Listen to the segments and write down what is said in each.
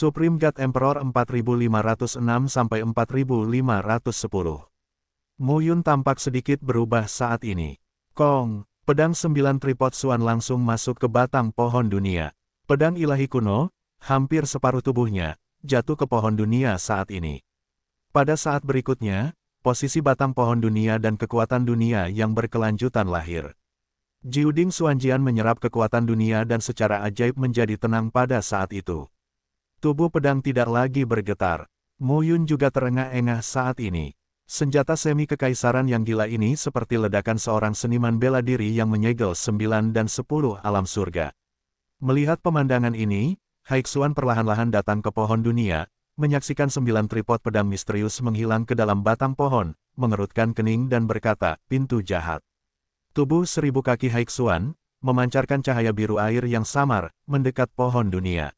Supreme God Emperor 4506-4510. Muyun tampak sedikit berubah saat ini. Kong, pedang sembilan tripod Suan langsung masuk ke batang pohon dunia. Pedang ilahi kuno, hampir separuh tubuhnya, jatuh ke pohon dunia saat ini. Pada saat berikutnya, posisi batang pohon dunia dan kekuatan dunia yang berkelanjutan lahir. Jiuding Suanjian menyerap kekuatan dunia dan secara ajaib menjadi tenang pada saat itu. Tubuh pedang tidak lagi bergetar. Mu Yun juga terengah-engah saat ini. Senjata semi kekaisaran yang gila ini seperti ledakan seorang seniman bela diri yang menyegel sembilan dan sepuluh alam surga. Melihat pemandangan ini, Haixuan perlahan-lahan datang ke pohon dunia, menyaksikan sembilan tripod pedang misterius menghilang ke dalam batang pohon, mengerutkan kening dan berkata, pintu jahat. Tubuh seribu kaki Haixuan, memancarkan cahaya biru air yang samar, mendekat pohon dunia.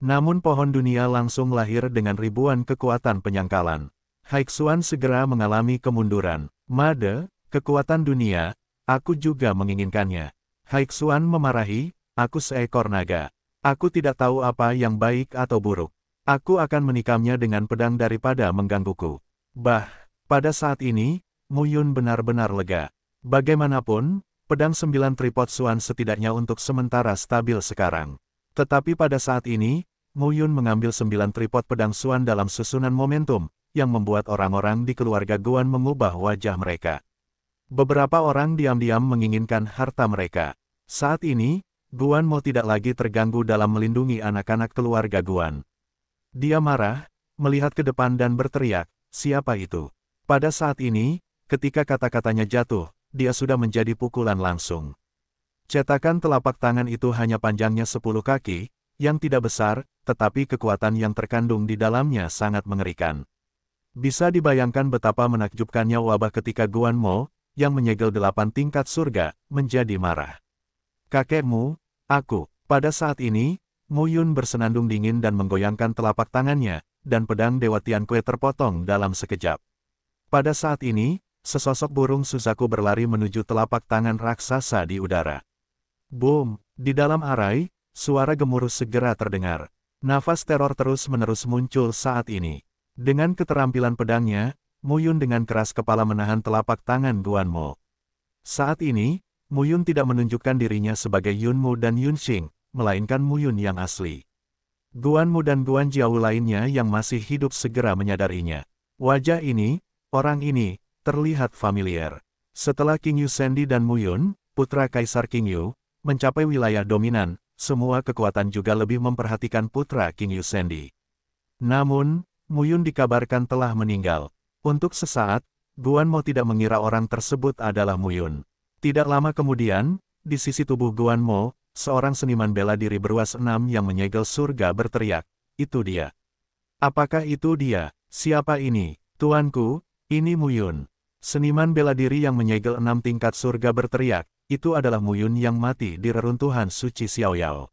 Namun pohon dunia langsung lahir dengan ribuan kekuatan penyangkalan. Haixuan segera mengalami kemunduran. Made, kekuatan dunia, aku juga menginginkannya. Haixuan memarahi, aku seekor naga. Aku tidak tahu apa yang baik atau buruk. Aku akan menikamnya dengan pedang daripada menggangguku. Bah, pada saat ini, Muyun benar-benar lega. Bagaimanapun, pedang sembilan tripod Suan setidaknya untuk sementara stabil sekarang. Tetapi pada saat ini, Mu Yun mengambil sembilan tripod pedang Suan dalam susunan momentum, yang membuat orang-orang di keluarga Guan mengubah wajah mereka. Beberapa orang diam-diam menginginkan harta mereka. Saat ini, Guan Mo tidak lagi terganggu dalam melindungi anak-anak keluarga Guan. Dia marah, melihat ke depan dan berteriak, siapa itu? Pada saat ini, ketika kata-katanya jatuh, dia sudah menjadi pukulan langsung. Cetakan telapak tangan itu hanya panjangnya 10 kaki, yang tidak besar, tetapi kekuatan yang terkandung di dalamnya sangat mengerikan. Bisa dibayangkan betapa menakjubkannya wabah ketika Guan Mo, yang menyegel delapan tingkat surga, menjadi marah. Kakekmu, aku, pada saat ini, Mu Yun bersenandung dingin dan menggoyangkan telapak tangannya, dan pedang Dewa Tianque terpotong dalam sekejap. Pada saat ini, sesosok burung Suzaku berlari menuju telapak tangan raksasa di udara. Boom! Di dalam arai, Suara gemuruh segera terdengar. Nafas teror terus-menerus muncul saat ini. Dengan keterampilan pedangnya, Muyun dengan keras kepala menahan telapak tangan Guan Mo. Saat ini, Muyun tidak menunjukkan dirinya sebagai Yunmu dan Yun Yunxing, melainkan Muyun yang asli. Guan Mo dan Guan Jiao lainnya yang masih hidup segera menyadarinya. Wajah ini, orang ini, terlihat familiar. Setelah King Yu Sandy dan Muyun, putra Kaisar King Yu, mencapai wilayah dominan, semua kekuatan juga lebih memperhatikan putra King Yusendi. Namun, Muyun dikabarkan telah meninggal. Untuk sesaat, Guan Mo tidak mengira orang tersebut adalah Muyun. Tidak lama kemudian, di sisi tubuh Guan Mo, seorang seniman bela diri beruas enam yang menyegel surga berteriak, itu dia. Apakah itu dia? Siapa ini? Tuanku, ini Muyun. Seniman bela diri yang menyegel enam tingkat surga berteriak, itu adalah Muyun yang mati di reruntuhan suci Xiaoyao.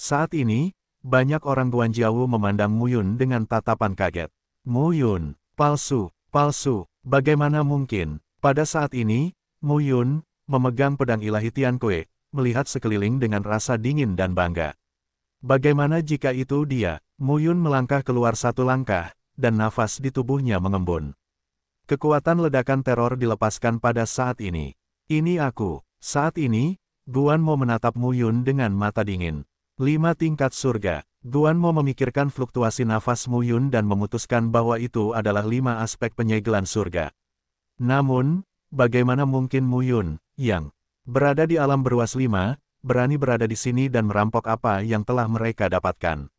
Saat ini, banyak orang Guanjiawu memandang Muyun dengan tatapan kaget. Muyun, palsu, palsu, bagaimana mungkin? Pada saat ini, Muyun, memegang pedang ilahi Tiankue, melihat sekeliling dengan rasa dingin dan bangga. Bagaimana jika itu dia? Muyun melangkah keluar satu langkah, dan nafas di tubuhnya mengembun. Kekuatan ledakan teror dilepaskan pada saat ini. Ini aku, saat ini, Guan Mo menatap Mu Yun dengan mata dingin. Lima tingkat surga. Guan Mo memikirkan fluktuasi nafas Mu Yun dan memutuskan bahwa itu adalah lima aspek penyegelan surga. Namun, bagaimana mungkin Mu Yun, yang berada di alam beruas lima, berani berada di sini dan merampok apa yang telah mereka dapatkan?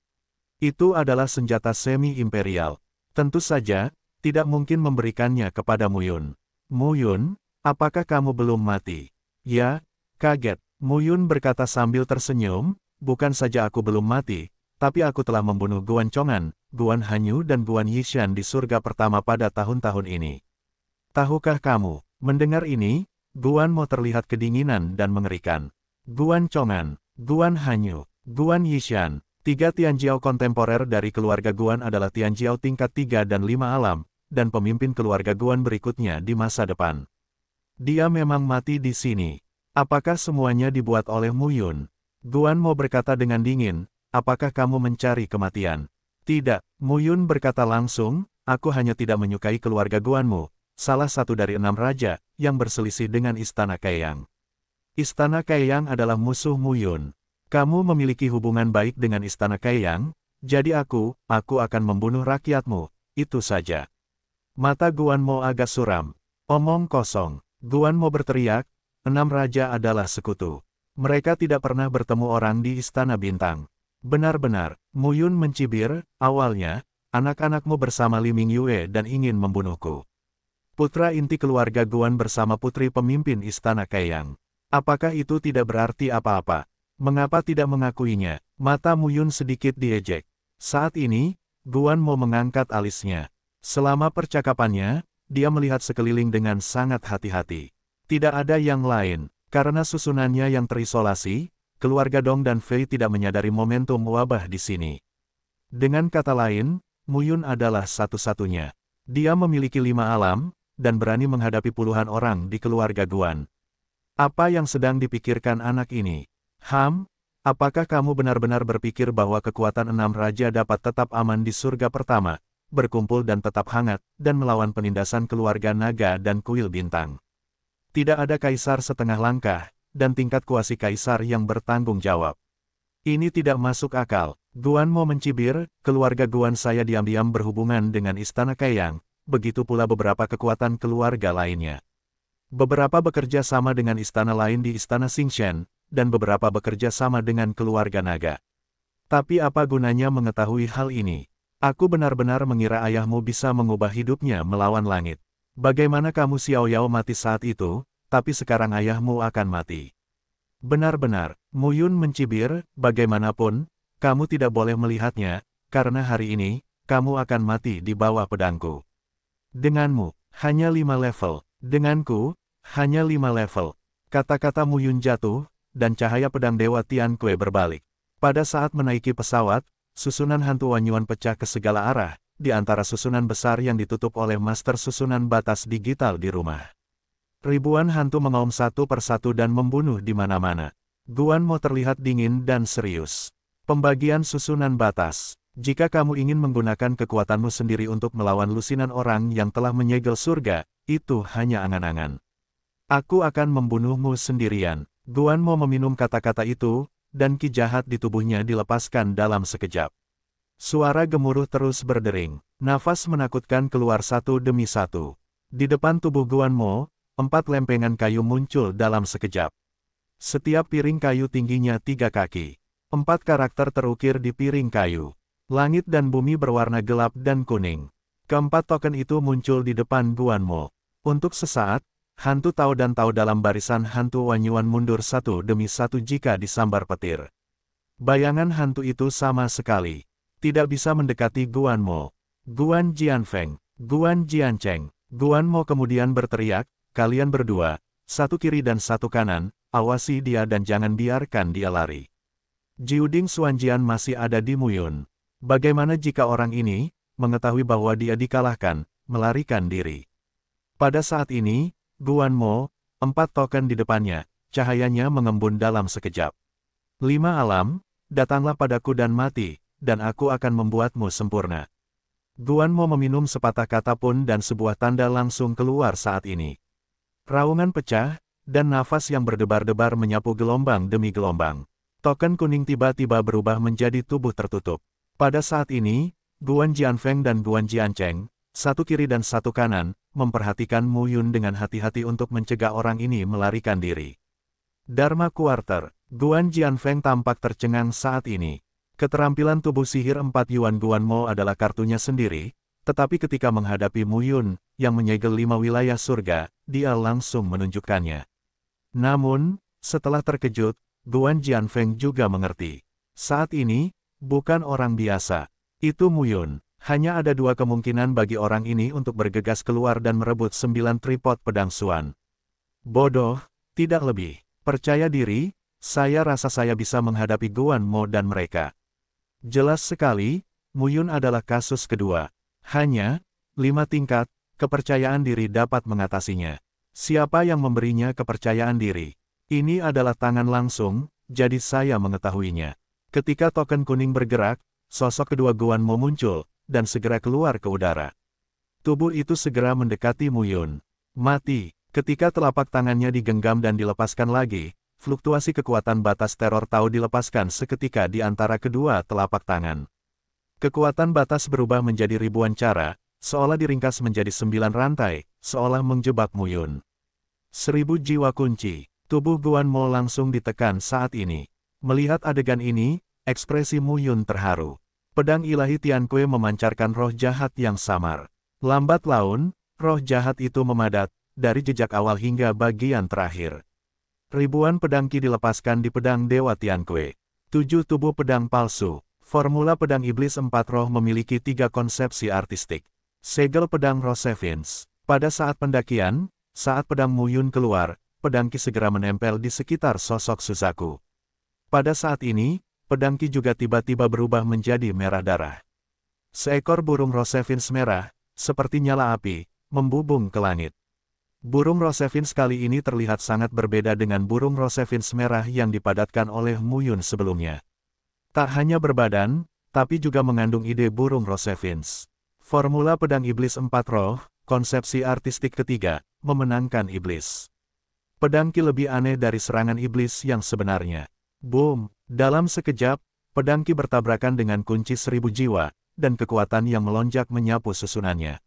Itu adalah senjata semi-imperial. Tentu saja, tidak mungkin memberikannya kepada Mu Yun. Mu Yun, apakah kamu belum mati? Ya, kaget. Muyun berkata sambil tersenyum, bukan saja aku belum mati, tapi aku telah membunuh Guan Chongan, Guan Hanyu dan Guan Yishan di surga pertama pada tahun-tahun ini. Tahukah kamu, mendengar ini, Guan Mo terlihat kedinginan dan mengerikan. Guan Chongan, Guan Hanyu, Guan Yishan, tiga Tianjiao kontemporer dari keluarga Guan adalah Tianjiao tingkat 3 dan 5 alam, dan pemimpin keluarga Guan berikutnya di masa depan. Dia memang mati di sini. Apakah semuanya dibuat oleh Yun? Guan Mo berkata dengan dingin, apakah kamu mencari kematian? Tidak, Muyun berkata langsung, aku hanya tidak menyukai keluarga Guanmu, salah satu dari enam raja, yang berselisih dengan Istana Kaiyang. Istana Kaiyang adalah musuh Muyun. Kamu memiliki hubungan baik dengan Istana Kaiyang, jadi aku, aku akan membunuh rakyatmu, itu saja. Mata Guanmo agak suram. Omong kosong. Guan Mo berteriak, enam raja adalah sekutu. Mereka tidak pernah bertemu orang di Istana Bintang. Benar-benar, Mu Yun mencibir, awalnya, anak-anakmu bersama Li Ming Yue dan ingin membunuhku. Putra inti keluarga Guan bersama putri pemimpin Istana Kayang. Apakah itu tidak berarti apa-apa? Mengapa tidak mengakuinya? Mata Mu Yun sedikit diejek. Saat ini, Guan mau mengangkat alisnya. Selama percakapannya, dia melihat sekeliling dengan sangat hati-hati. Tidak ada yang lain, karena susunannya yang terisolasi, keluarga Dong dan Fei tidak menyadari momentum wabah di sini. Dengan kata lain, Muyun adalah satu-satunya. Dia memiliki lima alam, dan berani menghadapi puluhan orang di keluarga Guan. Apa yang sedang dipikirkan anak ini? Ham, apakah kamu benar-benar berpikir bahwa kekuatan enam raja dapat tetap aman di surga pertama? berkumpul dan tetap hangat, dan melawan penindasan keluarga naga dan kuil bintang. Tidak ada kaisar setengah langkah, dan tingkat kuasi kaisar yang bertanggung jawab. Ini tidak masuk akal. Guan mau mencibir, keluarga Guan saya diam-diam berhubungan dengan Istana Kayang, begitu pula beberapa kekuatan keluarga lainnya. Beberapa bekerja sama dengan istana lain di Istana Xingxian, dan beberapa bekerja sama dengan keluarga naga. Tapi apa gunanya mengetahui hal ini? Aku benar-benar mengira ayahmu bisa mengubah hidupnya melawan langit. Bagaimana kamu Xiao Yao mati saat itu, tapi sekarang ayahmu akan mati. Benar-benar, Mu Yun mencibir, bagaimanapun, kamu tidak boleh melihatnya, karena hari ini, kamu akan mati di bawah pedangku. Denganmu, hanya lima level, denganku, hanya lima level. Kata-kata Mu Yun jatuh, dan cahaya pedang Dewa Tian Kue berbalik. Pada saat menaiki pesawat, susunan hantu Wanyuan pecah ke segala arah, di antara susunan besar yang ditutup oleh master susunan batas digital di rumah. Ribuan hantu mengaum satu persatu dan membunuh di mana-mana. Guan Mo terlihat dingin dan serius. Pembagian susunan batas. Jika kamu ingin menggunakan kekuatanmu sendiri untuk melawan lusinan orang yang telah menyegel surga, itu hanya angan-angan. Aku akan membunuhmu sendirian. Guan Mo meminum kata-kata itu, dan ki jahat di tubuhnya dilepaskan dalam sekejap. Suara gemuruh terus berdering, nafas menakutkan keluar satu demi satu. Di depan tubuh Guan Mo, empat lempengan kayu muncul dalam sekejap. Setiap piring kayu tingginya tiga kaki. Empat karakter terukir di piring kayu. Langit dan bumi berwarna gelap dan kuning. Keempat token itu muncul di depan Guan Mo. Untuk sesaat, Hantu tahu dan tahu dalam barisan hantu Wanyuan mundur satu demi satu jika disambar petir. Bayangan hantu itu sama sekali. Tidak bisa mendekati Guan Mo. Guan Jianfeng, Guan Jiancheng, Guan Mo kemudian berteriak, kalian berdua, satu kiri dan satu kanan, awasi dia dan jangan biarkan dia lari. Jiuding Suanjian masih ada di Muyun. Bagaimana jika orang ini, mengetahui bahwa dia dikalahkan, melarikan diri. Pada saat ini, Guan Mo, empat token di depannya, cahayanya mengembun dalam sekejap. Lima alam, datanglah padaku dan mati, dan aku akan membuatmu sempurna. Guan Mo meminum sepatah kata pun dan sebuah tanda langsung keluar saat ini. Raungan pecah, dan nafas yang berdebar-debar menyapu gelombang demi gelombang. Token kuning tiba-tiba berubah menjadi tubuh tertutup. Pada saat ini, Guan Jianfeng dan Guan Jiancheng, satu kiri dan satu kanan, memperhatikan Mu Yun dengan hati-hati untuk mencegah orang ini melarikan diri. Dharma Quarter, Guan Jian Feng tampak tercengang saat ini. Keterampilan tubuh sihir empat Yuan Guan Mo adalah kartunya sendiri, tetapi ketika menghadapi Mu Yun, yang menyegel lima wilayah surga, dia langsung menunjukkannya. Namun, setelah terkejut, Guan Jian Feng juga mengerti. Saat ini, bukan orang biasa. Itu Mu Yun. Hanya ada dua kemungkinan bagi orang ini untuk bergegas keluar dan merebut sembilan tripod pedang Suan. Bodoh, tidak lebih. Percaya diri, saya rasa saya bisa menghadapi Guan Mo dan mereka. Jelas sekali, Muyun adalah kasus kedua. Hanya, lima tingkat, kepercayaan diri dapat mengatasinya. Siapa yang memberinya kepercayaan diri? Ini adalah tangan langsung, jadi saya mengetahuinya. Ketika token kuning bergerak, sosok kedua Guan Mo muncul, dan segera keluar ke udara. Tubuh itu segera mendekati Muyun. Mati, ketika telapak tangannya digenggam dan dilepaskan lagi, fluktuasi kekuatan batas teror tahu dilepaskan seketika di antara kedua telapak tangan. Kekuatan batas berubah menjadi ribuan cara, seolah diringkas menjadi sembilan rantai, seolah menjebak Muyun. Seribu jiwa kunci, tubuh Guan Mo langsung ditekan saat ini. Melihat adegan ini, ekspresi Muyun terharu pedang ilahi Tiankue memancarkan roh jahat yang samar. Lambat laun, roh jahat itu memadat, dari jejak awal hingga bagian terakhir. Ribuan pedang ki dilepaskan di pedang Dewa Tiankue. Tujuh tubuh pedang palsu. Formula pedang iblis empat roh memiliki tiga konsepsi artistik. Segel pedang Rosevins. Pada saat pendakian, saat pedang Muyun keluar, pedang Ki segera menempel di sekitar sosok Suzaku. Pada saat ini, pedangki juga tiba-tiba berubah menjadi merah darah. Seekor burung Rosevins merah, seperti nyala api, membubung ke langit. Burung Rosevins kali ini terlihat sangat berbeda dengan burung Rosevins merah yang dipadatkan oleh Muyun sebelumnya. Tak hanya berbadan, tapi juga mengandung ide burung Rosevins. Formula pedang iblis empat roh, konsepsi artistik ketiga, memenangkan iblis. Pedangki lebih aneh dari serangan iblis yang sebenarnya. Boom! Dalam sekejap, pedangki bertabrakan dengan kunci seribu jiwa, dan kekuatan yang melonjak menyapu susunannya.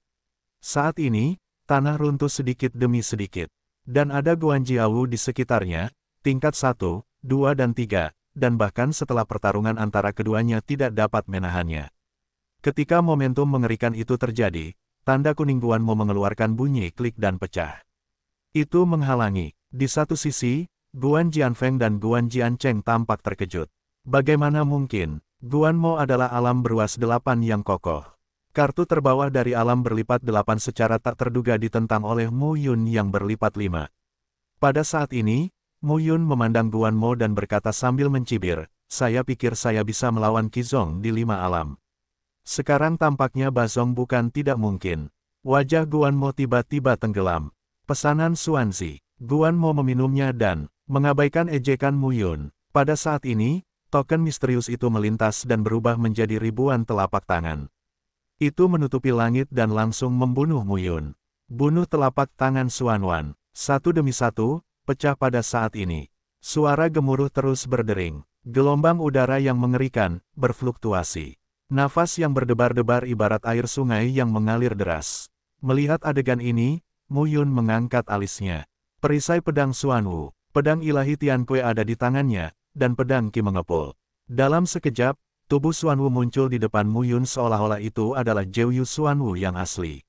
Saat ini, tanah runtuh sedikit demi sedikit. Dan ada Guanjiawu di sekitarnya, tingkat satu, dua dan tiga, dan bahkan setelah pertarungan antara keduanya tidak dapat menahannya. Ketika momentum mengerikan itu terjadi, tanda kuning Guan mengeluarkan bunyi klik dan pecah. Itu menghalangi. Di satu sisi, Guan Jianfeng dan Guan Jiancheng tampak terkejut. Bagaimana mungkin, Guan Mo adalah alam Beruas delapan yang kokoh. Kartu terbawah dari alam berlipat delapan secara tak terduga ditentang oleh Mu Yun yang berlipat lima. Pada saat ini, Mu Yun memandang Guan Mo dan berkata sambil mencibir, saya pikir saya bisa melawan Kizong di lima alam. Sekarang tampaknya Bazong bukan tidak mungkin. Wajah Guan Mo tiba-tiba tenggelam. Pesanan Suanzi, Guan Mo meminumnya dan, Mengabaikan ejekan Muyun, pada saat ini, token misterius itu melintas dan berubah menjadi ribuan telapak tangan. Itu menutupi langit dan langsung membunuh Muyun. Bunuh telapak tangan Wan, satu demi satu, pecah pada saat ini. Suara gemuruh terus berdering. Gelombang udara yang mengerikan, berfluktuasi. Nafas yang berdebar-debar ibarat air sungai yang mengalir deras. Melihat adegan ini, Mu mengangkat alisnya. Perisai pedang Wu pedang ilahi Tian Kue ada di tangannya, dan pedang Ki mengepul. Dalam sekejap, tubuh Wu muncul di depan Mu Yun seolah-olah itu adalah Yu Jeoyu Wu yang asli.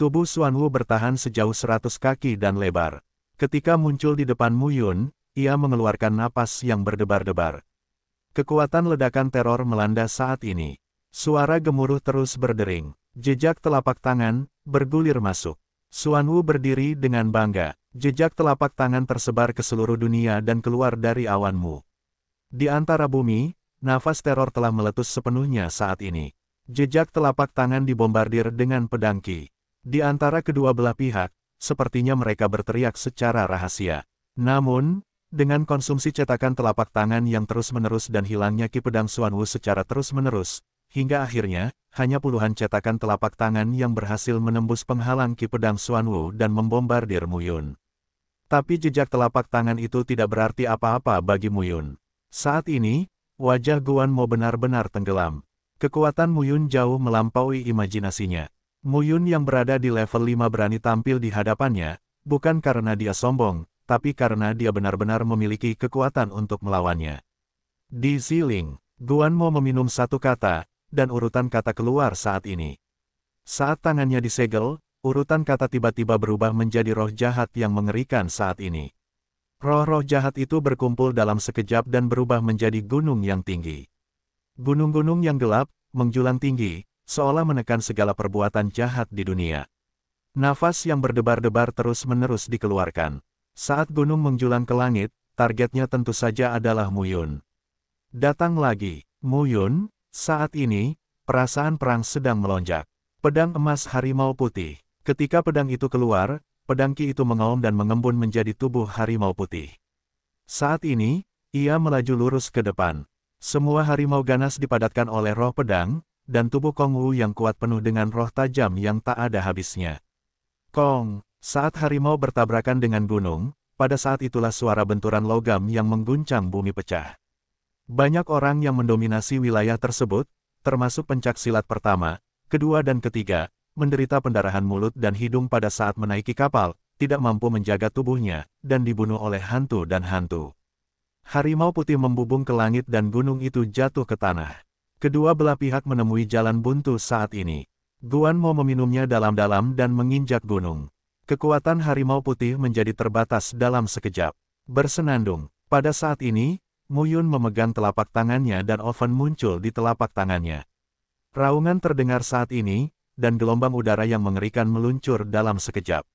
Tubuh Wu bertahan sejauh seratus kaki dan lebar. Ketika muncul di depan Mu Yun, ia mengeluarkan napas yang berdebar-debar. Kekuatan ledakan teror melanda saat ini. Suara gemuruh terus berdering. Jejak telapak tangan, bergulir masuk. Suan Wu berdiri dengan bangga, jejak telapak tangan tersebar ke seluruh dunia dan keluar dari awanmu. Di antara bumi, nafas teror telah meletus sepenuhnya saat ini. Jejak telapak tangan dibombardir dengan pedangki. Di antara kedua belah pihak, sepertinya mereka berteriak secara rahasia. Namun, dengan konsumsi cetakan telapak tangan yang terus-menerus dan hilangnya Ki Pedang Wu secara terus-menerus, Hingga akhirnya, hanya puluhan cetakan telapak tangan yang berhasil menembus penghalang Ki Pedang Wu dan membombardir Muyun. Tapi jejak telapak tangan itu tidak berarti apa-apa bagi Muyun. Saat ini, wajah Guan Mo benar-benar tenggelam. Kekuatan Muyun jauh melampaui imajinasinya. Muyun yang berada di level 5 berani tampil di hadapannya, bukan karena dia sombong, tapi karena dia benar-benar memiliki kekuatan untuk melawannya. Di Ziling, Guan Mo meminum satu kata, dan urutan kata keluar saat ini. Saat tangannya disegel, urutan kata tiba-tiba berubah menjadi roh jahat yang mengerikan saat ini. Roh-roh jahat itu berkumpul dalam sekejap dan berubah menjadi gunung yang tinggi. Gunung-gunung yang gelap, menjulang tinggi, seolah menekan segala perbuatan jahat di dunia. Nafas yang berdebar-debar terus-menerus dikeluarkan. Saat gunung menjulang ke langit, targetnya tentu saja adalah Muyun. Datang lagi, Muyun? Saat ini, perasaan perang sedang melonjak. Pedang emas harimau putih. Ketika pedang itu keluar, pedang Ki itu mengaum dan mengembun menjadi tubuh harimau putih. Saat ini, ia melaju lurus ke depan. Semua harimau ganas dipadatkan oleh roh pedang, dan tubuh Kong Wu yang kuat penuh dengan roh tajam yang tak ada habisnya. Kong, saat harimau bertabrakan dengan gunung, pada saat itulah suara benturan logam yang mengguncang bumi pecah. Banyak orang yang mendominasi wilayah tersebut, termasuk pencak silat pertama, kedua dan ketiga, menderita pendarahan mulut dan hidung pada saat menaiki kapal, tidak mampu menjaga tubuhnya, dan dibunuh oleh hantu dan hantu. Harimau putih membubung ke langit dan gunung itu jatuh ke tanah. Kedua belah pihak menemui jalan buntu saat ini. Guan Mo meminumnya dalam-dalam dan menginjak gunung. Kekuatan harimau putih menjadi terbatas dalam sekejap. Bersenandung. Pada saat ini, Muyun memegang telapak tangannya dan oven oh muncul di telapak tangannya. Raungan terdengar saat ini, dan gelombang udara yang mengerikan meluncur dalam sekejap.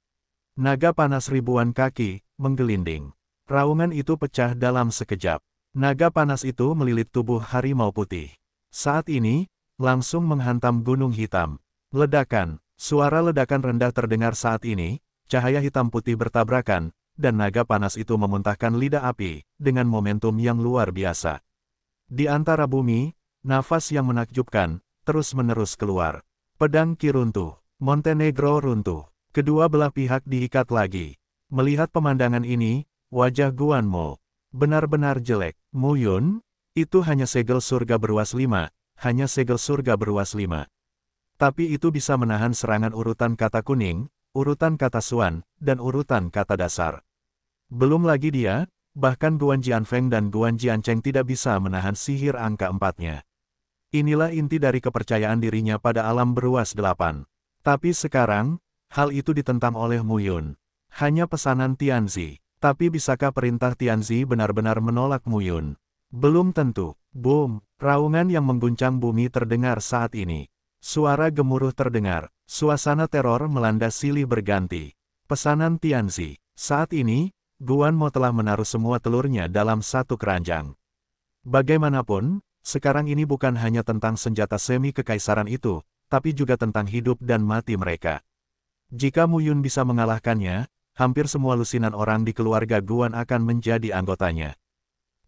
Naga panas ribuan kaki, menggelinding. Raungan itu pecah dalam sekejap. Naga panas itu melilit tubuh harimau putih. Saat ini, langsung menghantam gunung hitam. Ledakan, suara ledakan rendah terdengar saat ini, cahaya hitam putih bertabrakan, dan naga panas itu memuntahkan lidah api, dengan momentum yang luar biasa. Di antara bumi, nafas yang menakjubkan, terus-menerus keluar. Pedang Ki runtuh, Montenegro runtuh, kedua belah pihak diikat lagi. Melihat pemandangan ini, wajah Guan Guanmo benar-benar jelek. Muyun, itu hanya segel surga beruas lima, hanya segel surga beruas lima. Tapi itu bisa menahan serangan urutan kata kuning, urutan kata suan, dan urutan kata dasar. Belum lagi dia, bahkan Guan Jian Feng dan Guan Jian Cheng tidak bisa menahan sihir angka empatnya. Inilah inti dari kepercayaan dirinya pada alam beruas delapan. Tapi sekarang, hal itu ditentang oleh Mu Yun Hanya pesanan Tianzi. Tapi bisakah perintah Tianzi benar-benar menolak Mu Yun Belum tentu. Boom, raungan yang mengguncang bumi terdengar saat ini. Suara gemuruh terdengar. Suasana teror melanda silih berganti. Pesanan Tianzi. Saat ini, Guan Mo telah menaruh semua telurnya dalam satu keranjang. Bagaimanapun, sekarang ini bukan hanya tentang senjata semi kekaisaran itu, tapi juga tentang hidup dan mati mereka. Jika Mu Yun bisa mengalahkannya, hampir semua lusinan orang di keluarga Guan akan menjadi anggotanya.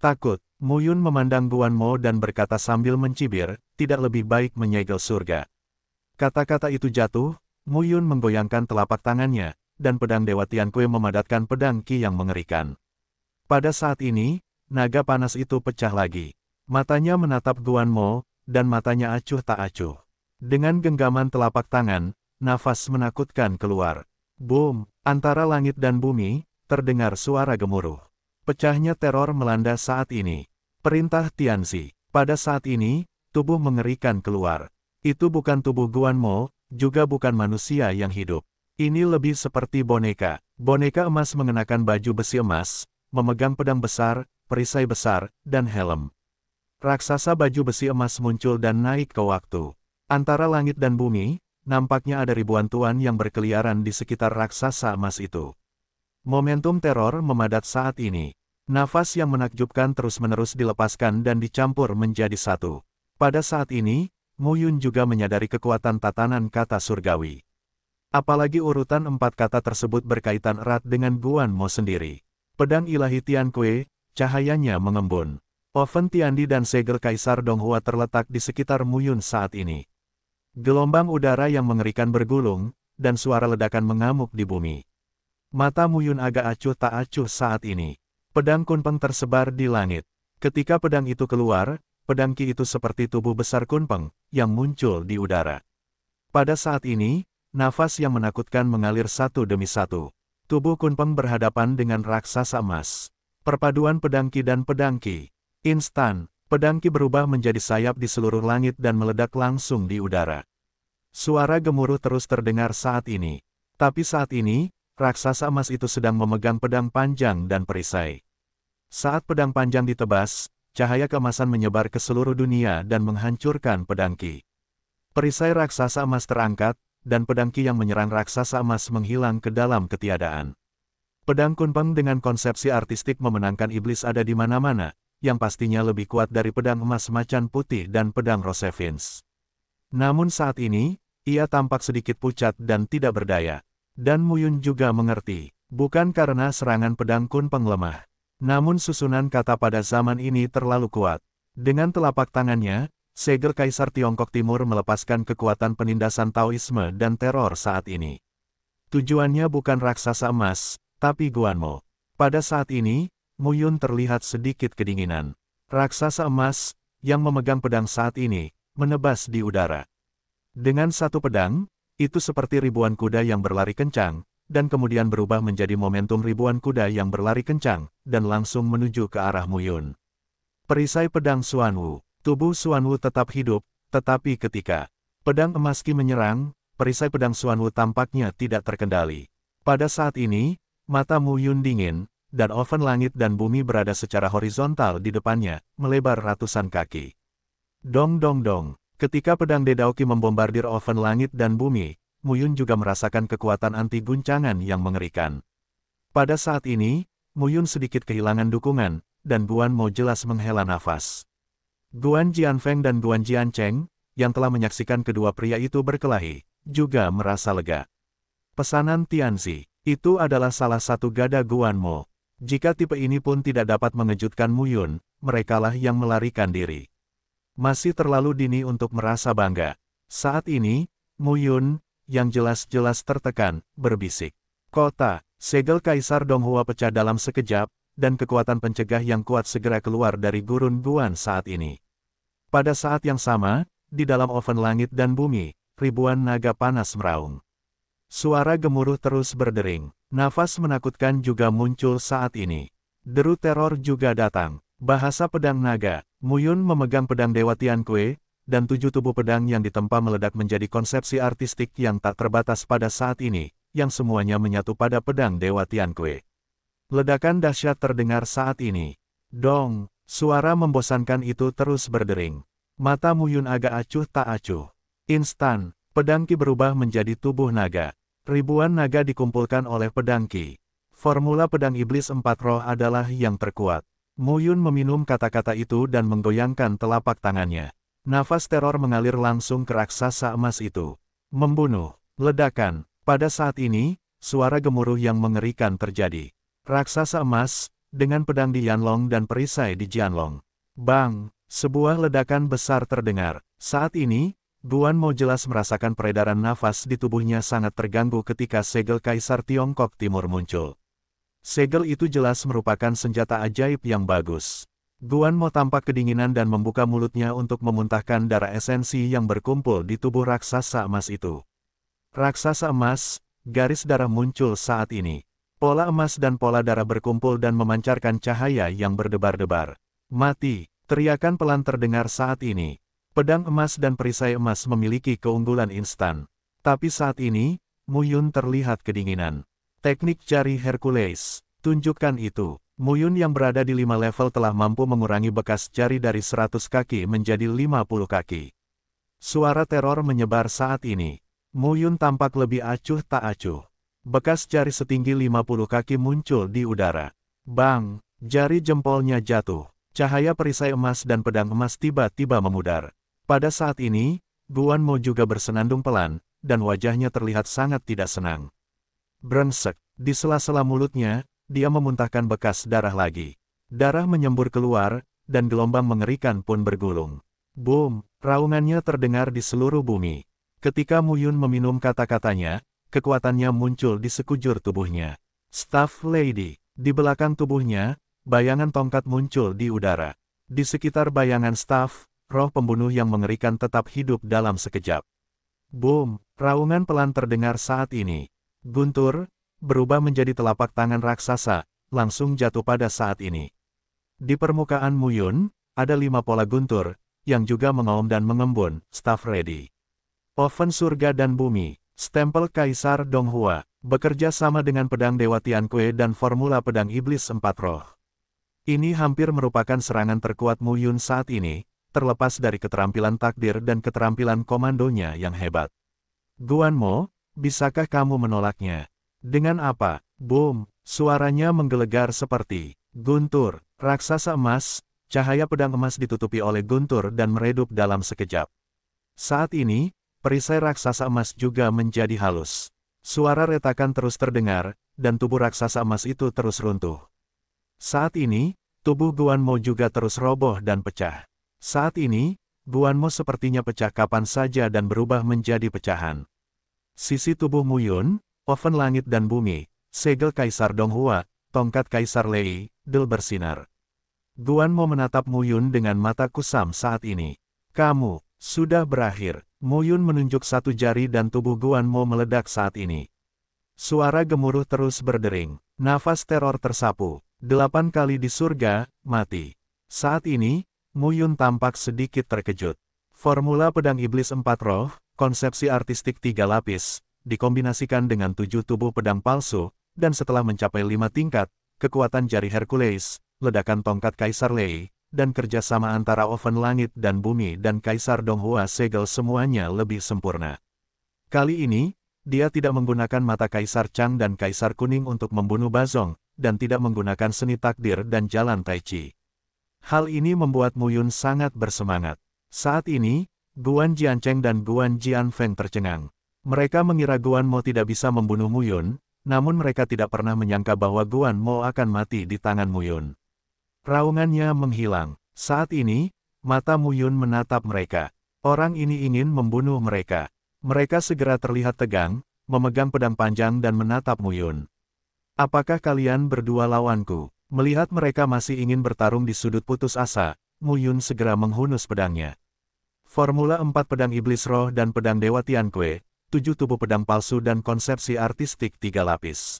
Takut, Mu Yun memandang Guan Mo dan berkata sambil mencibir, tidak lebih baik menyegel surga. Kata-kata itu jatuh, Mu Yun menggoyangkan telapak tangannya, dan pedang Dewa Kue memadatkan pedang Ki yang mengerikan. Pada saat ini, naga panas itu pecah lagi. Matanya menatap Guan Mo, dan matanya acuh tak acuh. Dengan genggaman telapak tangan, nafas menakutkan keluar. Boom! Antara langit dan bumi, terdengar suara gemuruh. Pecahnya teror melanda saat ini. Perintah Tianxi. Pada saat ini, tubuh mengerikan keluar. Itu bukan tubuh Guan Mo, juga bukan manusia yang hidup. Ini lebih seperti boneka. Boneka emas mengenakan baju besi emas, memegang pedang besar, perisai besar, dan helm. Raksasa baju besi emas muncul dan naik ke waktu. Antara langit dan bumi, nampaknya ada ribuan tuan yang berkeliaran di sekitar raksasa emas itu. Momentum teror memadat saat ini. Nafas yang menakjubkan terus-menerus dilepaskan dan dicampur menjadi satu. Pada saat ini, Mu Yun juga menyadari kekuatan tatanan kata surgawi. Apalagi urutan empat kata tersebut berkaitan erat dengan Guan Mo sendiri. Pedang ilahi Tian Kue, cahayanya mengembun. Oven Tiandi dan segel Kaisar Donghua terletak di sekitar Muyun saat ini. Gelombang udara yang mengerikan bergulung, dan suara ledakan mengamuk di bumi. Mata Muyun agak acuh tak acuh saat ini. Pedang Kunpeng tersebar di langit. Ketika pedang itu keluar, pedang Ki itu seperti tubuh besar Kunpeng, yang muncul di udara. Pada saat ini, Nafas yang menakutkan mengalir satu demi satu. Tubuh Kunpeng berhadapan dengan raksasa emas. Perpaduan pedangki dan pedangki. Instan, pedangki berubah menjadi sayap di seluruh langit dan meledak langsung di udara. Suara gemuruh terus terdengar saat ini. Tapi saat ini, raksasa emas itu sedang memegang pedang panjang dan perisai. Saat pedang panjang ditebas, cahaya kemasan menyebar ke seluruh dunia dan menghancurkan pedangki. Perisai raksasa emas terangkat, dan pedang Ki yang menyerang raksasa emas menghilang ke dalam ketiadaan. Pedang Kunpeng dengan konsepsi artistik memenangkan iblis ada di mana-mana, yang pastinya lebih kuat dari pedang emas macan putih dan pedang Rosevins. Namun saat ini, ia tampak sedikit pucat dan tidak berdaya. Dan Muyun juga mengerti, bukan karena serangan pedang Kunpeng lemah. Namun susunan kata pada zaman ini terlalu kuat. Dengan telapak tangannya, Seger Kaisar Tiongkok Timur melepaskan kekuatan penindasan Taoisme dan teror saat ini. Tujuannya bukan raksasa emas, tapi Guanmo. Pada saat ini, Muyun terlihat sedikit kedinginan. Raksasa emas, yang memegang pedang saat ini, menebas di udara. Dengan satu pedang, itu seperti ribuan kuda yang berlari kencang, dan kemudian berubah menjadi momentum ribuan kuda yang berlari kencang, dan langsung menuju ke arah Muyun. Perisai pedang Suanwu Tubuh Wu tetap hidup, tetapi ketika pedang emas Ki menyerang, perisai pedang Wu tampaknya tidak terkendali. Pada saat ini, mata Mu Yun dingin, dan oven langit dan bumi berada secara horizontal di depannya, melebar ratusan kaki. Dong dong dong, ketika pedang Dedaoki membombardir oven langit dan bumi, Mu Yun juga merasakan kekuatan anti guncangan yang mengerikan. Pada saat ini, Mu Yun sedikit kehilangan dukungan, dan Buan Mo jelas menghela nafas. Guan Jian Feng dan Guan Jian Cheng, yang telah menyaksikan kedua pria itu berkelahi, juga merasa lega. Pesanan Tianzi, itu adalah salah satu gada Mo. Jika tipe ini pun tidak dapat mengejutkan Mu Yun, merekalah yang melarikan diri. Masih terlalu dini untuk merasa bangga. Saat ini, Mu Yun yang jelas-jelas tertekan, berbisik. Kota, segel Kaisar Donghua pecah dalam sekejap, dan kekuatan pencegah yang kuat segera keluar dari gurun Guan saat ini. Pada saat yang sama, di dalam oven langit dan bumi, ribuan naga panas meraung. Suara gemuruh terus berdering, nafas menakutkan juga muncul saat ini. Deru teror juga datang, bahasa pedang naga, Muyun memegang pedang Dewa Tiankue, dan tujuh tubuh pedang yang ditempa meledak menjadi konsepsi artistik yang tak terbatas pada saat ini, yang semuanya menyatu pada pedang Dewa Tiankue. Ledakan dahsyat terdengar saat ini. Dong, suara membosankan itu terus berdering. Mata Muyun agak acuh tak acuh. Instan, Pedangki berubah menjadi tubuh naga. Ribuan naga dikumpulkan oleh Pedangki. Formula pedang iblis empat roh adalah yang terkuat. Muyun meminum kata-kata itu dan menggoyangkan telapak tangannya. Nafas teror mengalir langsung ke raksasa emas itu. Membunuh, ledakan, pada saat ini, suara gemuruh yang mengerikan terjadi. Raksasa emas, dengan pedang di Yanlong dan perisai di Jianlong. Bang, sebuah ledakan besar terdengar. Saat ini, Guan Mo jelas merasakan peredaran nafas di tubuhnya sangat terganggu ketika segel Kaisar Tiongkok Timur muncul. Segel itu jelas merupakan senjata ajaib yang bagus. Guan Mo tampak kedinginan dan membuka mulutnya untuk memuntahkan darah esensi yang berkumpul di tubuh raksasa emas itu. Raksasa emas, garis darah muncul saat ini. Pola emas dan pola darah berkumpul dan memancarkan cahaya yang berdebar-debar. Mati, teriakan pelan terdengar saat ini. Pedang emas dan perisai emas memiliki keunggulan instan. Tapi saat ini, Muyun terlihat kedinginan. Teknik jari Hercules, tunjukkan itu. Muyun yang berada di lima level telah mampu mengurangi bekas jari dari seratus kaki menjadi lima puluh kaki. Suara teror menyebar saat ini. Muyun tampak lebih acuh tak acuh. Bekas jari setinggi 50 kaki muncul di udara. Bang, jari jempolnya jatuh. Cahaya perisai emas dan pedang emas tiba-tiba memudar. Pada saat ini, Mo juga bersenandung pelan, dan wajahnya terlihat sangat tidak senang. Brengsek, di sela-sela mulutnya, dia memuntahkan bekas darah lagi. Darah menyembur keluar, dan gelombang mengerikan pun bergulung. Boom, raungannya terdengar di seluruh bumi. Ketika Muyun meminum kata-katanya, kekuatannya muncul di sekujur tubuhnya. Staff Lady, di belakang tubuhnya, bayangan tongkat muncul di udara. Di sekitar bayangan staff, roh pembunuh yang mengerikan tetap hidup dalam sekejap. Boom, raungan pelan terdengar saat ini. Guntur, berubah menjadi telapak tangan raksasa, langsung jatuh pada saat ini. Di permukaan Muyun, ada lima pola guntur, yang juga mengaum dan mengembun, staff ready. Oven surga dan bumi, Stempel Kaisar Donghua, bekerja sama dengan pedang Dewa Tiankue dan formula pedang Iblis Empat Roh. Ini hampir merupakan serangan terkuat Mu Yun saat ini, terlepas dari keterampilan takdir dan keterampilan komandonya yang hebat. Guan Mo, bisakah kamu menolaknya? Dengan apa? Boom, suaranya menggelegar seperti guntur, raksasa emas, cahaya pedang emas ditutupi oleh guntur dan meredup dalam sekejap. Saat ini, Perisai raksasa emas juga menjadi halus. Suara retakan terus terdengar, dan tubuh raksasa emas itu terus runtuh. Saat ini, tubuh Guanmo juga terus roboh dan pecah. Saat ini, Guanmo sepertinya pecah kapan saja dan berubah menjadi pecahan. Sisi tubuh Mu Yun, oven langit dan bumi, segel Kaisar Donghua, tongkat Kaisar Lei, del bersinar. Guanmo menatap Mu Yun dengan mata kusam saat ini. Kamu, sudah berakhir. Mu Yun menunjuk satu jari dan tubuh Guan Mo meledak saat ini. Suara gemuruh terus berdering. Nafas teror tersapu. Delapan kali di surga, mati. Saat ini, Mu Yun tampak sedikit terkejut. Formula pedang iblis empat roh, konsepsi artistik tiga lapis, dikombinasikan dengan tujuh tubuh pedang palsu, dan setelah mencapai lima tingkat, kekuatan jari Hercules, ledakan tongkat Kaisar Lei, dan kerjasama antara oven langit dan bumi dan Kaisar Donghua Segel semuanya lebih sempurna. Kali ini, dia tidak menggunakan mata Kaisar Chang dan Kaisar Kuning untuk membunuh Bazong, dan tidak menggunakan seni takdir dan jalan Tai Chi. Hal ini membuat Mu Yun sangat bersemangat. Saat ini, Guan Jiancheng dan Guan Jianfeng tercengang. Mereka mengira Guan Mo tidak bisa membunuh Mu Yun, namun mereka tidak pernah menyangka bahwa Guan Mo akan mati di tangan Mu Yun. Raungannya menghilang. Saat ini, mata Muyun menatap mereka. Orang ini ingin membunuh mereka. Mereka segera terlihat tegang, memegang pedang panjang dan menatap Muyun. Apakah kalian berdua lawanku? Melihat mereka masih ingin bertarung di sudut putus asa, Muyun segera menghunus pedangnya. Formula 4 pedang iblis roh dan pedang dewa Tian Kue, tujuh tubuh pedang palsu dan konsepsi artistik tiga lapis.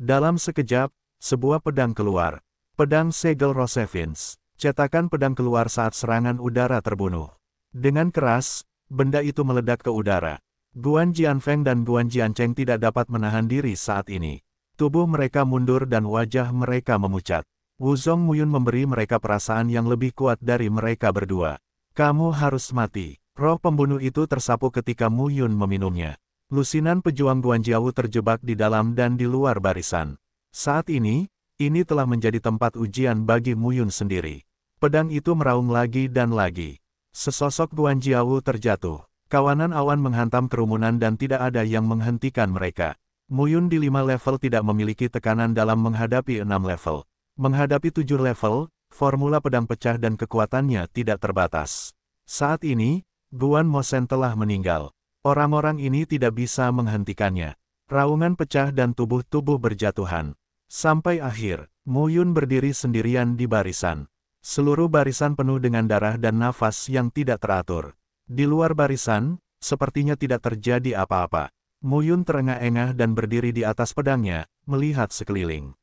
Dalam sekejap, sebuah pedang keluar, Pedang Segel Rosevins, cetakan pedang keluar saat serangan udara terbunuh. Dengan keras, benda itu meledak ke udara. Guan Jianfeng dan Guan Jiancheng tidak dapat menahan diri saat ini. Tubuh mereka mundur dan wajah mereka memucat. Wu Zong Muyun memberi mereka perasaan yang lebih kuat dari mereka berdua. Kamu harus mati. Roh pembunuh itu tersapu ketika Mu Yun meminumnya. Lusinan pejuang Guan Jiawu terjebak di dalam dan di luar barisan. Saat ini, ini telah menjadi tempat ujian bagi Muyun sendiri. Pedang itu meraung lagi dan lagi. Sesosok Guan Jiawu terjatuh. Kawanan awan menghantam kerumunan dan tidak ada yang menghentikan mereka. Muyun di lima level tidak memiliki tekanan dalam menghadapi enam level. Menghadapi tujuh level, formula pedang pecah dan kekuatannya tidak terbatas. Saat ini, Guan Mosen telah meninggal. Orang-orang ini tidak bisa menghentikannya. Raungan pecah dan tubuh-tubuh berjatuhan. Sampai akhir, Mu Yun berdiri sendirian di barisan. Seluruh barisan penuh dengan darah dan nafas yang tidak teratur. Di luar barisan, sepertinya tidak terjadi apa-apa. Mu Yun terengah-engah dan berdiri di atas pedangnya, melihat sekeliling.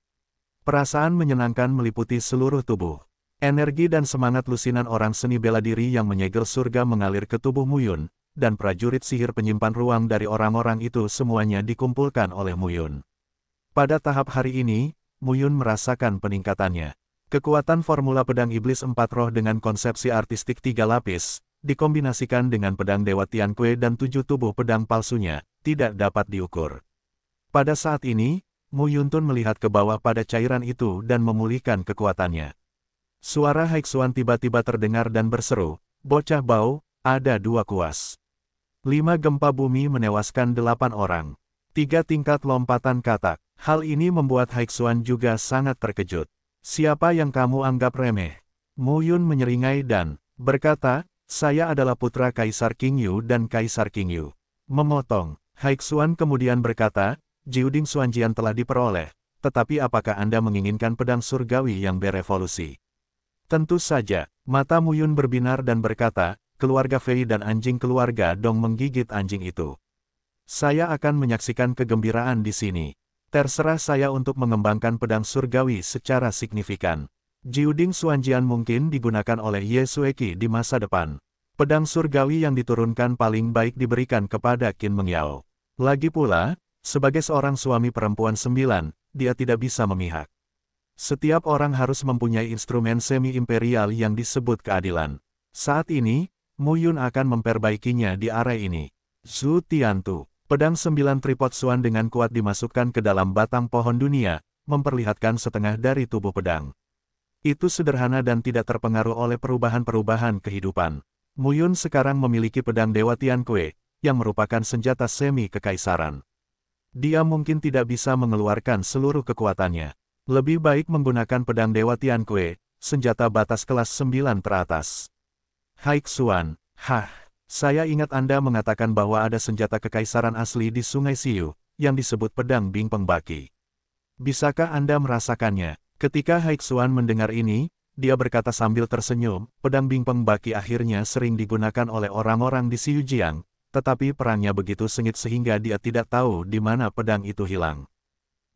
Perasaan menyenangkan meliputi seluruh tubuh. Energi dan semangat lusinan orang seni bela diri yang menyegel surga mengalir ke tubuh Muyun, dan prajurit sihir penyimpan ruang dari orang-orang itu semuanya dikumpulkan oleh Muyun. Pada tahap hari ini, Muyun merasakan peningkatannya. Kekuatan formula pedang iblis empat roh dengan konsepsi artistik tiga lapis, dikombinasikan dengan pedang Dewa Tianque dan tujuh tubuh pedang palsunya, tidak dapat diukur. Pada saat ini, Mu Tun melihat ke bawah pada cairan itu dan memulihkan kekuatannya. Suara Haixuan tiba-tiba terdengar dan berseru, Bocah bau, ada dua kuas. Lima gempa bumi menewaskan delapan orang. Tiga tingkat lompatan katak. Hal ini membuat Haixuan juga sangat terkejut. Siapa yang kamu anggap remeh? Mu Yun menyeringai dan berkata, saya adalah putra Kaisar King Yu dan Kaisar King Yu. Memotong, Haixuan kemudian berkata, Jiuding Suanjian telah diperoleh, tetapi apakah Anda menginginkan pedang surgawi yang berevolusi? Tentu saja, mata Mu Yun berbinar dan berkata, keluarga Fei dan anjing keluarga Dong menggigit anjing itu. Saya akan menyaksikan kegembiraan di sini. Terserah saya untuk mengembangkan pedang surgawi secara signifikan. Jiuding Suanjian mungkin digunakan oleh Ye Sueki di masa depan. Pedang surgawi yang diturunkan paling baik diberikan kepada Qin Mengyao. Lagi pula, sebagai seorang suami perempuan sembilan, dia tidak bisa memihak. Setiap orang harus mempunyai instrumen semi-imperial yang disebut keadilan. Saat ini, Mu Yun akan memperbaikinya di area ini. Zhu Tiantu Pedang sembilan tripod Suan dengan kuat dimasukkan ke dalam batang pohon dunia, memperlihatkan setengah dari tubuh pedang. Itu sederhana dan tidak terpengaruh oleh perubahan-perubahan kehidupan. Muyun sekarang memiliki pedang Dewa Tian Kue, yang merupakan senjata semi kekaisaran. Dia mungkin tidak bisa mengeluarkan seluruh kekuatannya. Lebih baik menggunakan pedang Dewa Tian Kue, senjata batas kelas 9 teratas. Haik Suan, hah. Saya ingat Anda mengatakan bahwa ada senjata kekaisaran asli di Sungai Siu, yang disebut pedang Bing Pengbaki. Bisakah Anda merasakannya? Ketika Haixuan mendengar ini, dia berkata sambil tersenyum, pedang Bing Pengbaki akhirnya sering digunakan oleh orang-orang di Siu Jiang, tetapi perangnya begitu sengit sehingga dia tidak tahu di mana pedang itu hilang.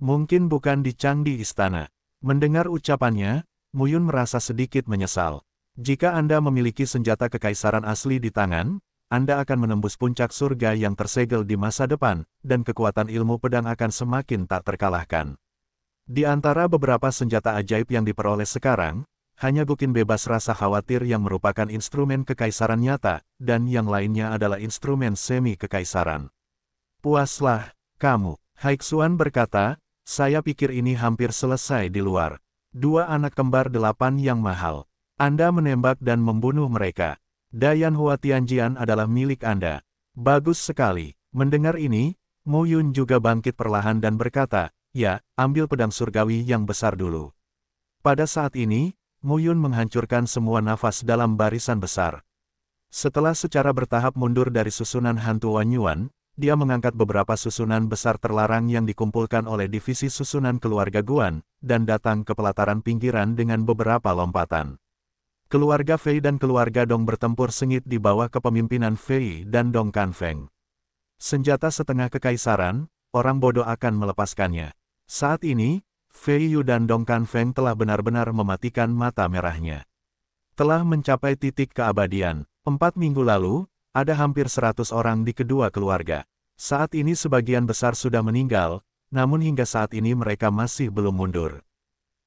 Mungkin bukan di Candi Istana. Mendengar ucapannya, Muyun merasa sedikit menyesal. Jika Anda memiliki senjata kekaisaran asli di tangan, Anda akan menembus puncak surga yang tersegel di masa depan, dan kekuatan ilmu pedang akan semakin tak terkalahkan. Di antara beberapa senjata ajaib yang diperoleh sekarang, hanya Gukin bebas rasa khawatir yang merupakan instrumen kekaisaran nyata, dan yang lainnya adalah instrumen semi-kekaisaran. Puaslah, kamu. Haiksuan berkata, saya pikir ini hampir selesai di luar. Dua anak kembar delapan yang mahal. Anda menembak dan membunuh mereka. Dayan Hua Tianjian adalah milik Anda. Bagus sekali. Mendengar ini, Mu Yun juga bangkit perlahan dan berkata, Ya, ambil pedang surgawi yang besar dulu. Pada saat ini, Mu Yun menghancurkan semua nafas dalam barisan besar. Setelah secara bertahap mundur dari susunan hantu Wan Yuan, dia mengangkat beberapa susunan besar terlarang yang dikumpulkan oleh divisi susunan keluarga Guan, dan datang ke pelataran pinggiran dengan beberapa lompatan. Keluarga Fei dan keluarga Dong bertempur sengit di bawah kepemimpinan Fei dan Dong Kan Feng. Senjata setengah kekaisaran, orang bodoh akan melepaskannya. Saat ini, Fei Yu dan Dong Kan Feng telah benar-benar mematikan mata merahnya. Telah mencapai titik keabadian. Empat minggu lalu, ada hampir seratus orang di kedua keluarga. Saat ini sebagian besar sudah meninggal, namun hingga saat ini mereka masih belum mundur.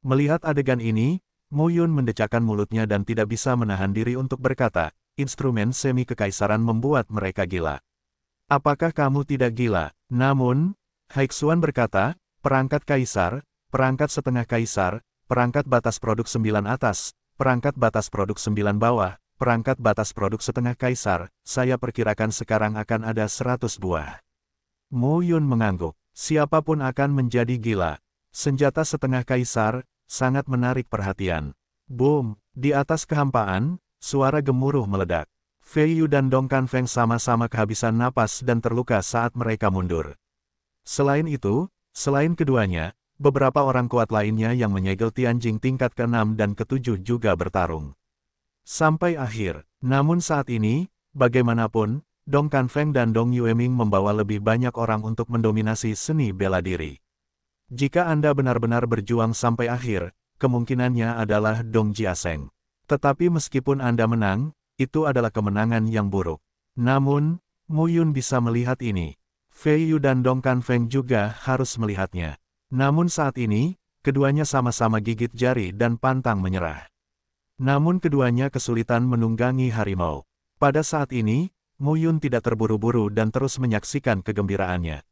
Melihat adegan ini, Mu Yun mendecakkan mulutnya dan tidak bisa menahan diri untuk berkata, instrumen semi kekaisaran membuat mereka gila. Apakah kamu tidak gila? Namun, Haixuan berkata, perangkat kaisar, perangkat setengah kaisar, perangkat batas produk sembilan atas, perangkat batas produk sembilan bawah, perangkat batas produk setengah kaisar, saya perkirakan sekarang akan ada seratus buah. Mu Yun mengangguk, siapapun akan menjadi gila. Senjata setengah kaisar, sangat menarik perhatian. Boom! Di atas kehampaan, suara gemuruh meledak. Fei Yu dan Dong Kan Feng sama-sama kehabisan napas dan terluka saat mereka mundur. Selain itu, selain keduanya, beberapa orang kuat lainnya yang menyegel Tianjing tingkat ke-6 dan ke-7 juga bertarung. Sampai akhir, namun saat ini, bagaimanapun, Dong Kan Feng dan Dong Yueming membawa lebih banyak orang untuk mendominasi seni bela diri. Jika Anda benar-benar berjuang sampai akhir, kemungkinannya adalah Dong Jiaseng. Tetapi meskipun Anda menang, itu adalah kemenangan yang buruk. Namun, Mu Yun bisa melihat ini. Fei Yu dan Dong Kan Feng juga harus melihatnya. Namun saat ini, keduanya sama-sama gigit jari dan pantang menyerah. Namun keduanya kesulitan menunggangi harimau. Pada saat ini, Mu Yun tidak terburu-buru dan terus menyaksikan kegembiraannya.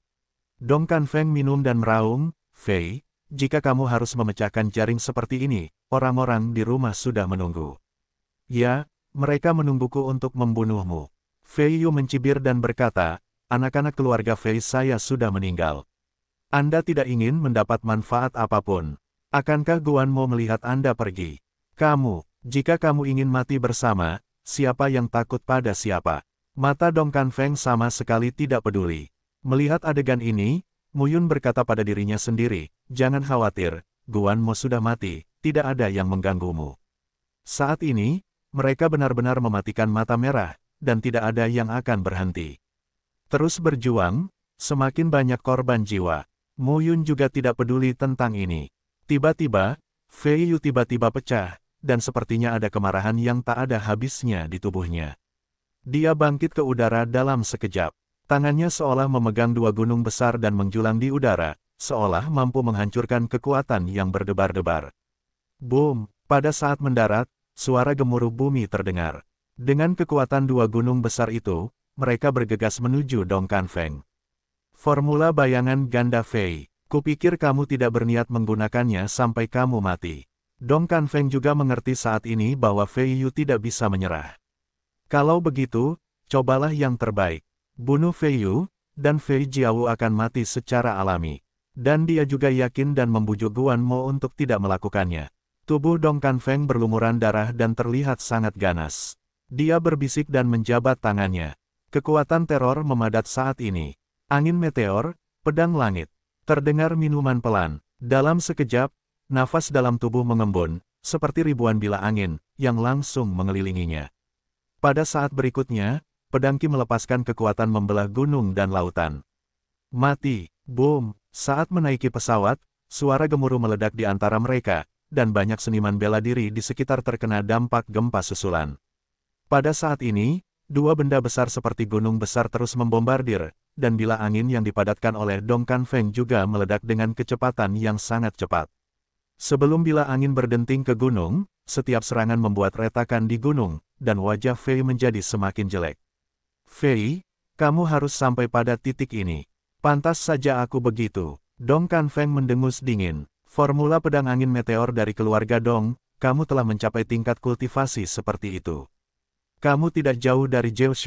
Dong Kan Feng minum dan meraung, Fei, jika kamu harus memecahkan jaring seperti ini, orang-orang di rumah sudah menunggu. Ya, mereka menungguku untuk membunuhmu. Fei Yu mencibir dan berkata, anak-anak keluarga Fei saya sudah meninggal. Anda tidak ingin mendapat manfaat apapun. Akankah Guan Mo melihat Anda pergi? Kamu, jika kamu ingin mati bersama, siapa yang takut pada siapa? Mata Dong Kan Feng sama sekali tidak peduli. Melihat adegan ini, Muyun berkata pada dirinya sendiri, jangan khawatir, Guan Mo sudah mati, tidak ada yang mengganggumu. Saat ini, mereka benar-benar mematikan mata merah, dan tidak ada yang akan berhenti. Terus berjuang, semakin banyak korban jiwa. Muyun juga tidak peduli tentang ini. Tiba-tiba, Fei Yu tiba-tiba pecah, dan sepertinya ada kemarahan yang tak ada habisnya di tubuhnya. Dia bangkit ke udara dalam sekejap. Tangannya seolah memegang dua gunung besar dan menjulang di udara, seolah mampu menghancurkan kekuatan yang berdebar-debar. Boom! Pada saat mendarat, suara gemuruh bumi terdengar. Dengan kekuatan dua gunung besar itu, mereka bergegas menuju Dongkan Feng. Formula bayangan ganda Fei, kupikir kamu tidak berniat menggunakannya sampai kamu mati. Dongkan Feng juga mengerti saat ini bahwa Fei Yu tidak bisa menyerah. Kalau begitu, cobalah yang terbaik bunuh Fei Yu, dan Fei Jiawu akan mati secara alami. Dan dia juga yakin dan membujuk Guan Mo untuk tidak melakukannya. Tubuh Dong Kan Feng berlumuran darah dan terlihat sangat ganas. Dia berbisik dan menjabat tangannya. Kekuatan teror memadat saat ini. Angin meteor, pedang langit. Terdengar minuman pelan. Dalam sekejap, nafas dalam tubuh mengembun, seperti ribuan bila angin, yang langsung mengelilinginya. Pada saat berikutnya, pedangki melepaskan kekuatan membelah gunung dan lautan. Mati, boom, saat menaiki pesawat, suara gemuruh meledak di antara mereka, dan banyak seniman bela diri di sekitar terkena dampak gempa susulan. Pada saat ini, dua benda besar seperti gunung besar terus membombardir, dan bila angin yang dipadatkan oleh Dongkan Feng juga meledak dengan kecepatan yang sangat cepat. Sebelum bila angin berdenting ke gunung, setiap serangan membuat retakan di gunung, dan wajah Fei menjadi semakin jelek. Fei, kamu harus sampai pada titik ini. Pantas saja aku begitu. Dong Kan Feng mendengus dingin. Formula pedang angin meteor dari keluarga Dong, kamu telah mencapai tingkat kultivasi seperti itu. Kamu tidak jauh dari Jiu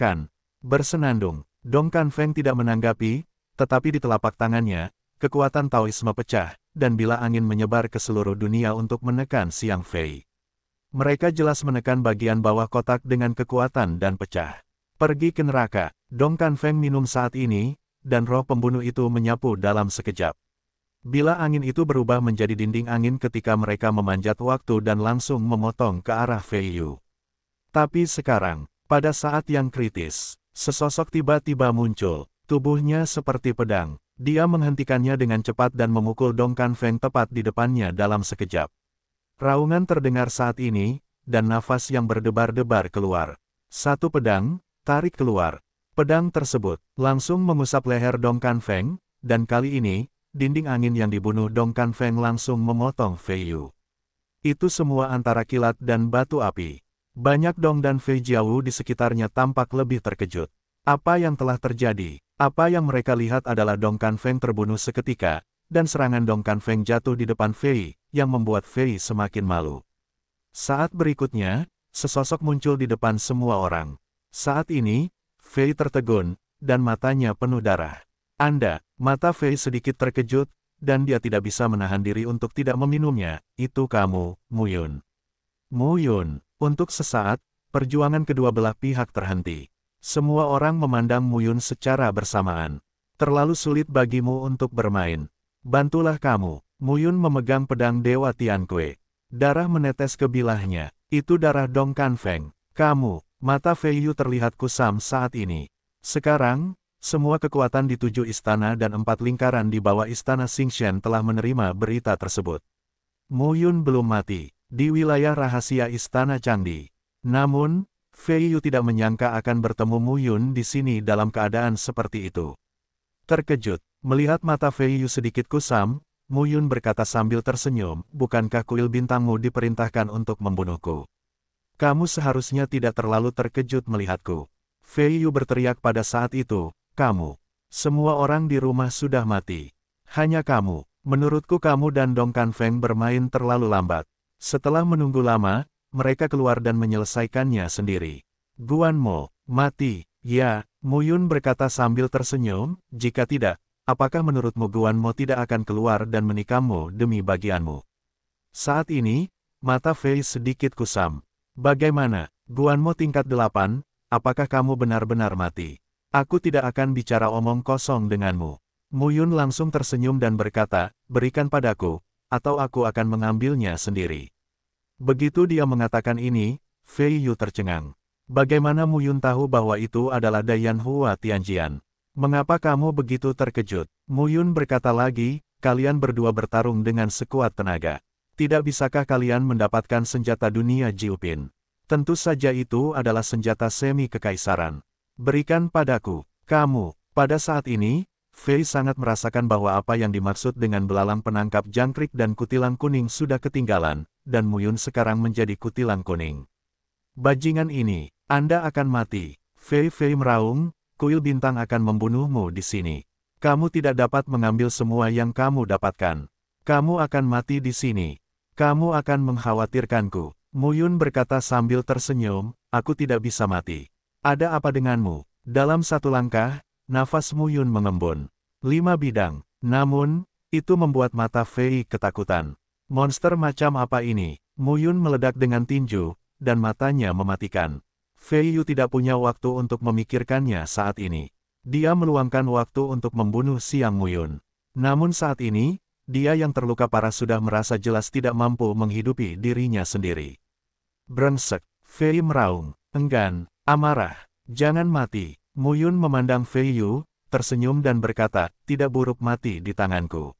kan? Bersenandung, Dong Kan Feng tidak menanggapi, tetapi di telapak tangannya, kekuatan Taoisme pecah, dan bila angin menyebar ke seluruh dunia untuk menekan Siang Fei. Mereka jelas menekan bagian bawah kotak dengan kekuatan dan pecah. Pergi ke neraka, Dong Kan Feng minum saat ini, dan roh pembunuh itu menyapu dalam sekejap. Bila angin itu berubah menjadi dinding angin ketika mereka memanjat waktu dan langsung memotong ke arah Fei Yu. Tapi sekarang, pada saat yang kritis, sesosok tiba-tiba muncul, tubuhnya seperti pedang, dia menghentikannya dengan cepat dan memukul Dong Kan Feng tepat di depannya dalam sekejap. Raungan terdengar saat ini, dan nafas yang berdebar-debar keluar. Satu pedang, tarik keluar. Pedang tersebut langsung mengusap leher Dong Kan Feng, dan kali ini, dinding angin yang dibunuh Dong Kan Feng langsung memotong Fei Yu. Itu semua antara kilat dan batu api. Banyak Dong dan Fei Jiawu di sekitarnya tampak lebih terkejut. Apa yang telah terjadi? Apa yang mereka lihat adalah Dong Kan Feng terbunuh seketika, dan serangan Dong Kan Feng jatuh di depan Fei, yang membuat Fei semakin malu. Saat berikutnya, sesosok muncul di depan semua orang. Saat ini, Fei tertegun, dan matanya penuh darah. Anda, mata Fei sedikit terkejut, dan dia tidak bisa menahan diri untuk tidak meminumnya, itu kamu, Muyun. Muyun, untuk sesaat, perjuangan kedua belah pihak terhenti. Semua orang memandang Muyun secara bersamaan. Terlalu sulit bagimu untuk bermain. Bantulah kamu, Muyun memegang pedang Dewa Tianque. Darah menetes ke bilahnya, itu darah Dong Kan Feng. Kamu, Mata Feiyu terlihat kusam saat ini. Sekarang, semua kekuatan di tujuh istana dan empat lingkaran di bawah istana Xingxian telah menerima berita tersebut. Mu Yun belum mati, di wilayah rahasia istana Candi. Namun, Feiyu tidak menyangka akan bertemu Mu Yun di sini dalam keadaan seperti itu. Terkejut, melihat mata Feiyu sedikit kusam, Mu Yun berkata sambil tersenyum, bukankah kuil bintangmu diperintahkan untuk membunuhku? Kamu seharusnya tidak terlalu terkejut melihatku. Fei Yu berteriak pada saat itu, kamu. Semua orang di rumah sudah mati. Hanya kamu. Menurutku kamu dan Dong Kan Feng bermain terlalu lambat. Setelah menunggu lama, mereka keluar dan menyelesaikannya sendiri. Guan Mo, mati, ya, Mu Yun berkata sambil tersenyum, jika tidak, apakah menurutmu Guan Mo tidak akan keluar dan menikammu demi bagianmu? Saat ini, mata Fei sedikit kusam. Bagaimana, Guanmo tingkat delapan, apakah kamu benar-benar mati? Aku tidak akan bicara omong kosong denganmu. Muyun langsung tersenyum dan berkata, berikan padaku, atau aku akan mengambilnya sendiri. Begitu dia mengatakan ini, Fei Yu tercengang. Bagaimana Muyun tahu bahwa itu adalah Dayan Hua Tianjian? Mengapa kamu begitu terkejut? Muyun berkata lagi, kalian berdua bertarung dengan sekuat tenaga. Tidak bisakah kalian mendapatkan senjata dunia Jiupin? Tentu saja itu adalah senjata semi kekaisaran. Berikan padaku, kamu. Pada saat ini, Fei sangat merasakan bahwa apa yang dimaksud dengan belalang penangkap jangkrik dan kutilang kuning sudah ketinggalan, dan Muyun sekarang menjadi kutilang kuning. Bajingan ini, Anda akan mati. Fei Fei meraung, kuil bintang akan membunuhmu di sini. Kamu tidak dapat mengambil semua yang kamu dapatkan. Kamu akan mati di sini. Kamu akan mengkhawatirkanku. Muyun berkata sambil tersenyum, aku tidak bisa mati. Ada apa denganmu? Dalam satu langkah, nafas Muyun mengembun. Lima bidang. Namun, itu membuat mata Fei ketakutan. Monster macam apa ini? Muyun meledak dengan tinju, dan matanya mematikan. Fei Yu tidak punya waktu untuk memikirkannya saat ini. Dia meluangkan waktu untuk membunuh Siang Muyun. Namun saat ini, dia yang terluka parah sudah merasa jelas tidak mampu menghidupi dirinya sendiri. Brensek, Fei meraung, enggan, amarah, jangan mati. Muyun memandang Fei Yu, tersenyum dan berkata, tidak buruk mati di tanganku.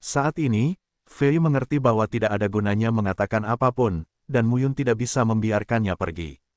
Saat ini, Fei mengerti bahwa tidak ada gunanya mengatakan apapun, dan Muyun tidak bisa membiarkannya pergi.